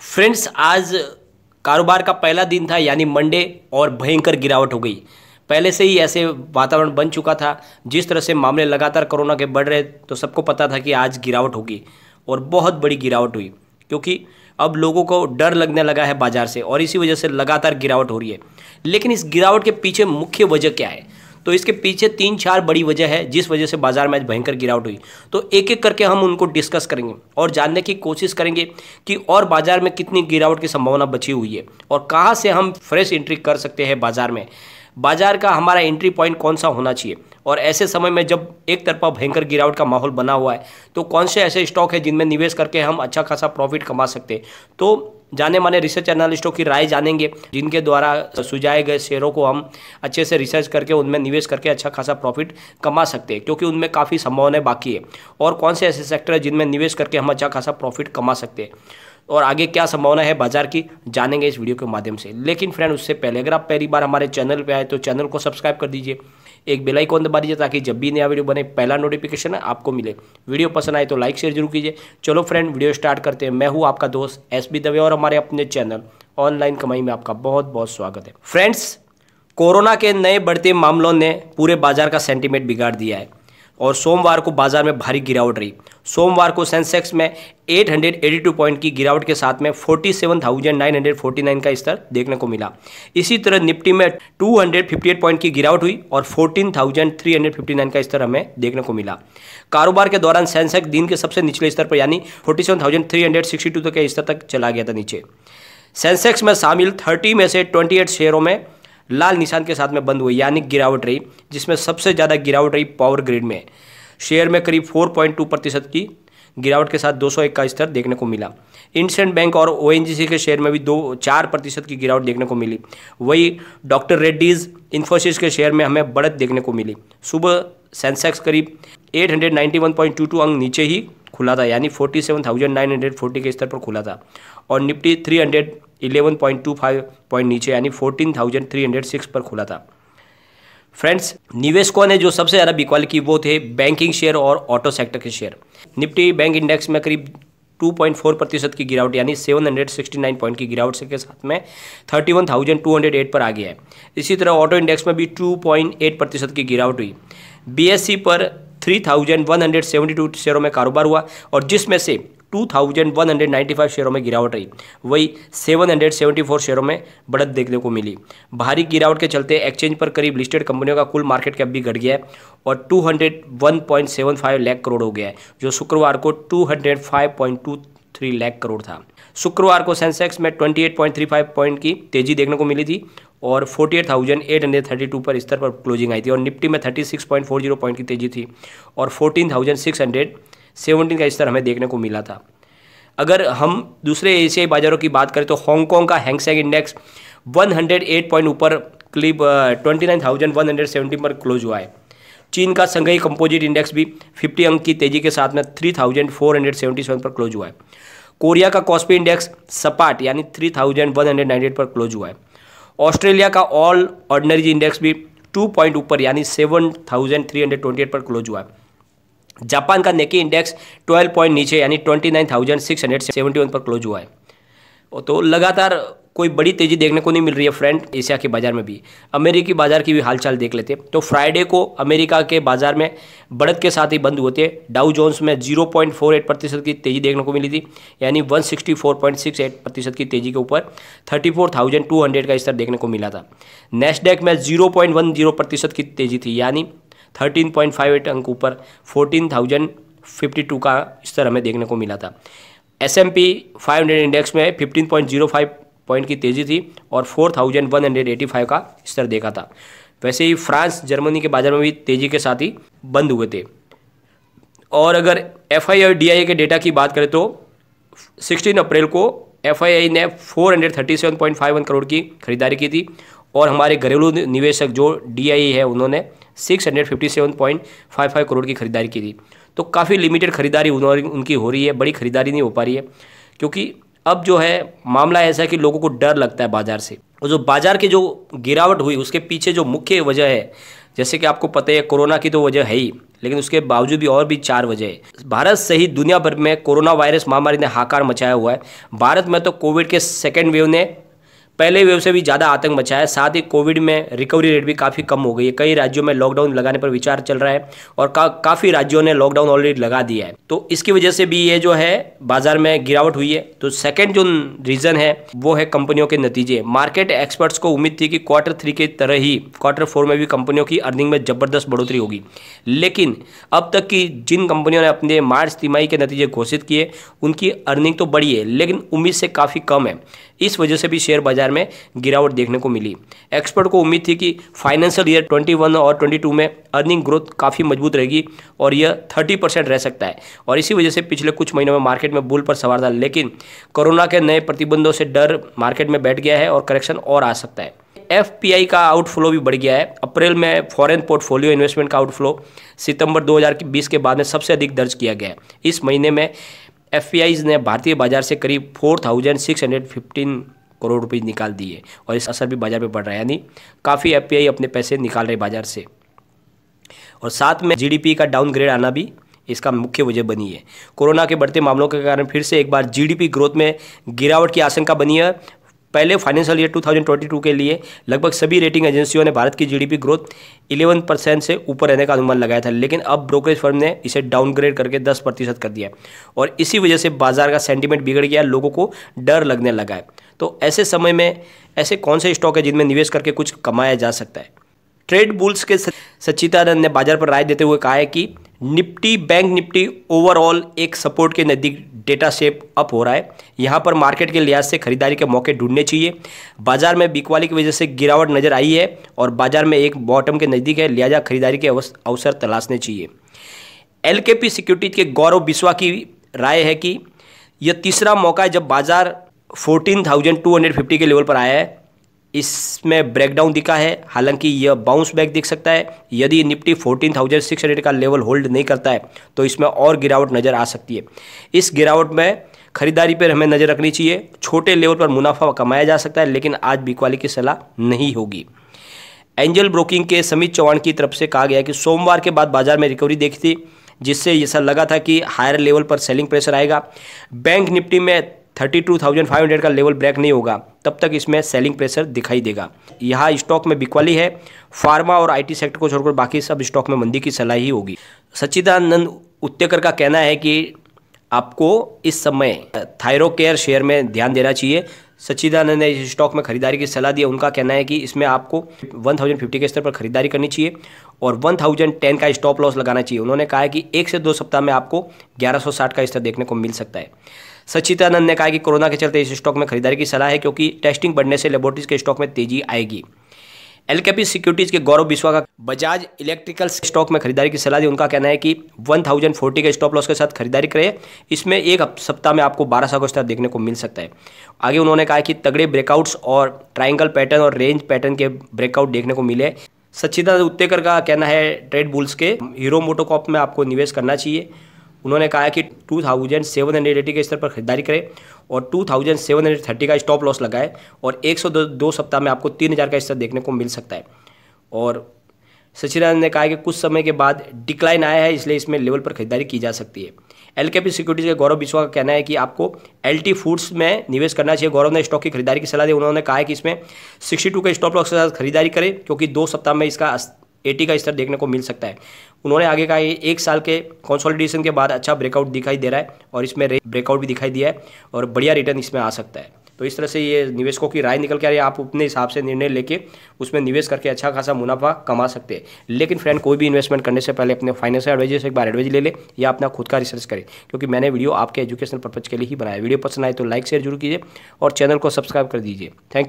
friends आज कारोबार का पहला दिन था यानी मंडे और भयंकर गिरावट हो गई पहले से ही ऐसे वातावरण बन चुका था जिस तरह से मामले लगातार कोरोना के बढ़ रहे तो सबको पता था कि आज गिरावट होगी और बहुत बड़ी गिरावट हुई क्योंकि अब लोगों को डर लगने लगा है बाजार से और इसी वजह से लगातार गिरावट हो रही है लेकिन इस गिरावट के पीछे मुख्य वजह क्या है तो इसके पीछे तीन चार बड़ी वजह है जिस वजह से बाजार में आज भयंकर गिरावट हुई तो एक एक करके हम उनको डिस्कस करेंगे और जानने की कोशिश करेंगे कि और बाजार में कितनी गिरावट की संभावना बची हुई है और कहाँ से हम फ्रेश एंट्री कर सकते हैं बाजार में बाजार का हमारा एंट्री पॉइंट कौन सा होना चाहिए और ऐसे समय में जब एक तरफा भयंकर गिरावट का माहौल बना हुआ है तो कौन से ऐसे स्टॉक है जिनमें निवेश करके हम अच्छा खासा प्रॉफिट कमा सकते हैं तो जाने माने रिसर्च एनालिस्टों की राय जानेंगे जिनके द्वारा सुझाए गए शेयरों को हम अच्छे से रिसर्च करके उनमें निवेश करके अच्छा खासा प्रॉफिट कमा सकते हैं क्योंकि उनमें काफ़ी संभावनाएं बाकी है और कौन से ऐसे सेक्टर है जिनमें निवेश करके हम अच्छा खासा प्रॉफिट कमा सकते हैं और आगे क्या संभावना है बाजार की जानेंगे इस वीडियो के माध्यम से लेकिन फ्रेंड उससे पहले अगर आप पहली बार हमारे चैनल पर आए तो चैनल को सब्सक्राइब कर दीजिए एक आइकॉन दबा दीजिए ताकि जब भी नया वीडियो बने पहला नोटिफिकेशन आपको मिले वीडियो पसंद आए तो लाइक शेयर जरूर कीजिए चलो फ्रेंड वीडियो स्टार्ट करते हैं मैं हूँ आपका दोस्त एस बी दवे और हमारे अपने चैनल ऑनलाइन कमाई में आपका बहुत बहुत स्वागत है फ्रेंड्स कोरोना के नए बढ़ते मामलों ने पूरे बाजार का सेंटीमेंट बिगाड़ दिया है और सोमवार को बाजार में भारी गिरावट रही सोमवार को सेंसेक्स में 882 पॉइंट की गिरावट के साथ में 47,949 का स्तर देखने को मिला इसी तरह निफ्टी में 258 पॉइंट की गिरावट हुई और 14,359 का स्तर हमें देखने को मिला कारोबार के दौरान सेंसेक्स दिन के सबसे निचले स्तर पर यानी 47,362 तक के स्तर तक चला गया था नीचे सेंसेक्स में शामिल 30 में से 28 शेयरों में लाल निशान के साथ में बंद हुई यानी गिरावट रही जिसमें सबसे ज़्यादा गिरावट रही पावर ग्रिड में शेयर में करीब 4.2 प्रतिशत की गिरावट के साथ दो का स्तर देखने को मिला इंडसेंट बैंक और ओ के शेयर में भी दो चार प्रतिशत की गिरावट देखने को मिली वही डॉक्टर रेड्डीज इन्फोसिस के शेयर में हमें बढ़त देखने को मिली सुबह सेंसेक्स करीब 891.22 अंक नीचे ही खुला था यानी 47,940 के स्तर पर खुला था और निफ्टी 11.25 पॉइंट नीचे यानी 14,306 पर खुला था फ्रेंड्स निवेशकों ने जो सबसे ज़्यादा बिकवाल की वो थे बैंकिंग शेयर और ऑटो सेक्टर के शेयर निफ्टी बैंक इंडेक्स में करीब 2.4 प्रतिशत की गिरावट यानी 769 पॉइंट की गिरावट के साथ में 31,208 पर आ गया है इसी तरह ऑटो इंडेक्स में भी 2.8 प्रतिशत की गिरावट हुई बीएससी e पर 3,172 शेयरों में कारोबार हुआ और जिसमें से 2,195 शेयरों में गिरावट रही वही 774 शेयरों में बढ़त देखने को मिली भारी गिरावट के चलते एक्सचेंज पर करीब लिस्टेड कंपनियों का कुल मार्केट कैप भी घट गया है और 201.75 लाख करोड़ हो गया है जो शुक्रवार को 205.23 लाख करोड़ था शुक्रवार को सेंसेक्स में 28.35 पॉइंट की तेजी देखने को मिली थी और 48,832 पर स्तर पर क्लोजिंग आई थी और निफ्टी में 36.40 पॉइंट की तेजी थी और 14,600 सेवनटीन का स्तर हमें देखने को मिला था अगर हम दूसरे एशियाई बाज़ारों की बात करें तो हांगकॉन्ग का हैंगसेंग इंडेक्स 108 पॉइंट ऊपर क्लिप twenty nine thousand one hundred seventy पर क्लोज हुआ है चीन का संघई कंपोजिट इंडेक्स भी 50 अंक की तेजी के साथ में 3,477 पर क्लोज हुआ है कोरिया का कॉस्पी इंडेक्स सपाट यानी 3,198 पर क्लोज हुआ है ऑस्ट्रेलिया का ऑल ऑर्डनरी इंडेक्स भी टू पॉइंट ऊपर यानी सेवन पर क्लोज हुआ है जापान का नेकी इंडेक्स 12 पॉइंट नीचे यानी 29,671 पर क्लोज हुआ है तो लगातार कोई बड़ी तेज़ी देखने को नहीं मिल रही है फ्रेंड एशिया के बाज़ार में भी अमेरिकी बाज़ार की भी हालचाल देख लेते हैं तो फ्राइडे को अमेरिका के बाज़ार में बढ़त के साथ ही बंद हुए थे डाउ जोन्स में 0.48 प्रतिशत की तेज़ी देखने को मिली थी यानी 164.68 प्रतिशत की तेज़ी के ऊपर 34,200 का स्तर देखने को मिला था नेस्डेक में जीरो प्रतिशत की तेज़ी थी यानी थर्टीन पॉइंट फाइव एट अंक ऊपर फोर्टीन थाउजेंड फिफ्टी टू का स्तर हमें देखने को मिला था S and P five hundred index में fifteen point zero five point की तेज़ी थी और four thousand one hundred eighty five का स्तर देखा था वैसे ही फ्रांस जर्मनी के बाजार में भी तेज़ी के साथ ही बंद हुए थे और अगर एफ आई और डी आई के डेटा की बात करें तो सिक्सटीन अप्रैल को एफ आई आई ने four hundred thirty seven point five one crore की खरीदारी की थी और हमारे घरेलू निवेशक जो डी आई है उन्होंने 657.55 करोड़ की खरीदारी की थी तो काफ़ी लिमिटेड खरीदारी उनकी हो रही है बड़ी खरीदारी नहीं हो पा रही है क्योंकि अब जो है मामला ऐसा है कि लोगों को डर लगता है बाज़ार से और जो बाज़ार की जो गिरावट हुई उसके पीछे जो मुख्य वजह है जैसे कि आपको पता है कोरोना की तो वजह है ही लेकिन उसके बावजूद भी और भी चार वजह है भारत सहित दुनिया भर में कोरोना वायरस महामारी ने हाकार मचाया हुआ है भारत में तो कोविड के सेकेंड वेव ने पहले वेव से भी ज़्यादा आतंक मचा है साथ ही कोविड में रिकवरी रेट भी काफ़ी कम हो गई है कई राज्यों में लॉकडाउन लगाने पर विचार चल रहा है और का, काफ़ी राज्यों ने लॉकडाउन ऑलरेडी लगा दिया है तो इसकी वजह से भी ये जो है बाजार में गिरावट हुई है तो सेकेंड जो रीज़न है वो है कंपनियों के नतीजे मार्केट एक्सपर्ट्स को उम्मीद थी कि क्वार्टर थ्री की तरह ही क्वार्टर फोर में भी कंपनियों की अर्निंग में जबरदस्त बढ़ोतरी होगी लेकिन अब तक की जिन कंपनियों ने अपने मार्च तिमाही के नतीजे घोषित किए उनकी अर्निंग तो बढ़ी है लेकिन उम्मीद से काफ़ी कम है इस वजह से भी शेयर बाजार बाजार में गिरावट देखने को मिली एक्सपर्ट को उम्मीद थी कि फाइनेंशियल ईयर 21 और 22 में अर्निंग ग्रोथ काफ़ी मजबूत रहेगी और यह 30 परसेंट रह सकता है और इसी वजह से पिछले कुछ महीनों में मार्केट में बुल पर सवार था लेकिन कोरोना के नए प्रतिबंधों से डर मार्केट में बैठ गया है और करेक्शन और आ सकता है एफ का आउटफ्लो भी बढ़ गया है अप्रैल में फॉरेन पोर्टफोलियो इन्वेस्टमेंट का आउटफ्लो सितंबर 2020 के बाद में सबसे अधिक दर्ज किया गया है इस महीने में एफ ने भारतीय बाजार से करीब four thousand six hundred fifteen crore रुपये निकाल दिए और इस असर भी बाजार पर पड़ रहा है यानी काफ़ी एफ अपने पैसे निकाल रहे बाजार से और साथ में जीडीपी का डाउनग्रेड आना भी इसका मुख्य वजह बनी है कोरोना के बढ़ते मामलों के कारण फिर से एक बार जीडीपी ग्रोथ में गिरावट की आशंका बनी है पहले फाइनेंशियल ईयर 2022 के लिए लगभग सभी रेटिंग एजेंसियों ने भारत की जीडीपी ग्रोथ 11 परसेंट से ऊपर रहने का अनुमान लगाया था लेकिन अब ब्रोकरेज फर्म ने इसे डाउनग्रेड करके 10 प्रतिशत कर दिया और इसी वजह से बाजार का सेंटीमेंट बिगड़ गया लोगों को डर लगने लगा है तो ऐसे समय में ऐसे कौन से स्टॉक है जिनमें निवेश करके कुछ कमाया जा सकता है ट्रेड बुल्स के सचितानंद ने बाजार पर राय देते हुए कहा है कि निफ्टी बैंक निफ्टी ओवरऑल एक सपोर्ट के नज़दीक डेटा शेप अप हो रहा है यहाँ पर मार्केट के लिहाज से खरीदारी के मौके ढूंढने चाहिए बाजार में बिकवाली की वजह से गिरावट नज़र आई है और बाजार में एक बॉटम के नज़दीक है लिहाजा खरीदारी के अवसर तलाशने चाहिए एल के पी सिक्योरिटीज के गौरव बिश्वा की राय है कि यह तीसरा मौका है जब बाजार 14,250 के लेवल पर आया है इसमें ब्रेकडाउन दिखा है हालांकि यह बाउंस बैक दिख सकता है यदि निफ्टी 14,600 का लेवल होल्ड नहीं करता है तो इसमें और गिरावट नज़र आ सकती है इस गिरावट में खरीदारी पर हमें नज़र रखनी चाहिए छोटे लेवल पर मुनाफा कमाया जा सकता है लेकिन आज बिकवाली की सलाह नहीं होगी एंजल ब्रोकिंग के समित चौहान की तरफ से कहा गया कि सोमवार के बाद बाजार में रिकवरी देखी थी जिससे ऐसा लगा था कि हायर लेवल पर सेलिंग प्रेशर आएगा बैंक निफ्टी में thirty two thousand five hundred का लेवल ब्रेक नहीं होगा तब तक इसमें सेलिंग प्रेशर दिखाई देगा यहाँ स्टॉक में बिकवाली है फार्मा और आईटी सेक्टर को छोड़कर बाकी सब स्टॉक में मंदी की सलाह ही होगी सच्चिदानंद उत्तेकर का कहना है कि आपको इस समय थायरोकेयर शेयर में ध्यान देना चाहिए सच्चिदानंद ने इस स्टॉक में खरीदारी की सलाह दी उनका कहना है कि इसमें आपको फिफ्टी के स्तर पर खरीदारी करनी चाहिए और 1010 का स्टॉप लॉस लगाना चाहिए उन्होंने कहा है कि एक से दो सप्ताह में आपको 1160 का स्तर देखने को मिल सकता है सचिदानंद ने कहा कि कोरोना के चलते इस स्टॉक में खरीदारी की सलाह है क्योंकि टेस्टिंग बढ़ने से लेबोरेटरीज के स्टॉक में तेजी आएगी एलकेपी सिक्योरिटीज के गौरव बिश्वा का बजाज इलेक्ट्रिकल स्टॉक में खरीदारी की सलाह दी उनका कहना है कि 1040 के स्टॉप लॉस के साथ खरीदारी करें इसमें एक सप्ताह में आपको 1200 का देखने को मिल सकता है आगे उन्होंने कहा कि तगड़े ब्रेकआउट्स और ट्राइंगल पैटर्न और रेंज पैटर्न के ब्रेकआउट देखने को मिले सच्चिदानंद उत्तेकर का कहना है ट्रेड बुल्स के हीरो मोटोकॉप में आपको निवेश करना चाहिए उन्होंने कहा कि two thousand seven hundred eighty के स्तर पर खरीदारी करें और two thousand seven hundred thirty का स्टॉप लॉस लगाए और एक सौ दो, सप्ताह में आपको तीन हज़ार का स्तर देखने को मिल सकता है और सचिदानंद ने कहा कि कुछ समय के बाद डिक्लाइन आया है इसलिए इसमें लेवल पर खरीदारी की जा सकती है एल के पी सिक्योरिटीज के गौरव बिश्वा का कहना है कि आपको एल टी फूड्स में निवेश करना चाहिए गौरव ने स्टॉक की खरीदारी की सलाह दी उन्होंने कहा है कि इसमें सिक्सटी टू के स्टॉप लॉस के साथ खरीदारी करें क्योंकि दो सप्ताह में इसका एटी का स्तर देखने को मिल सकता है उन्होंने आगे कहा एक साल के कंसोलिडेशन के बाद अच्छा ब्रेकआउट दिखाई दे रहा है और इसमें ब्रेकआउट भी दिखाई दिया है और बढ़िया रिटर्न इसमें आ सकता है तो इस तरह से ये निवेशकों की राय निकल के आ रही है आप अपने हिसाब से निर्णय लेके उसमें निवेश करके अच्छा खासा मुनाफा कमा सकते हैं लेकिन फ्रेंड कोई भी इन्वेस्टमेंट करने से पहले अपने फाइनेंशियल एडवाइजर से एक बार एडवाइज ले ले या अपना खुद का रिसर्च करें क्योंकि मैंने वीडियो आपके एजुकेशनल पर्पज़ के लिए ही बनाया वीडियो पसंद आए तो लाइक शेयर जरूर कीजिए और चैनल को सब्सक्राइब कर दीजिए थैंक यू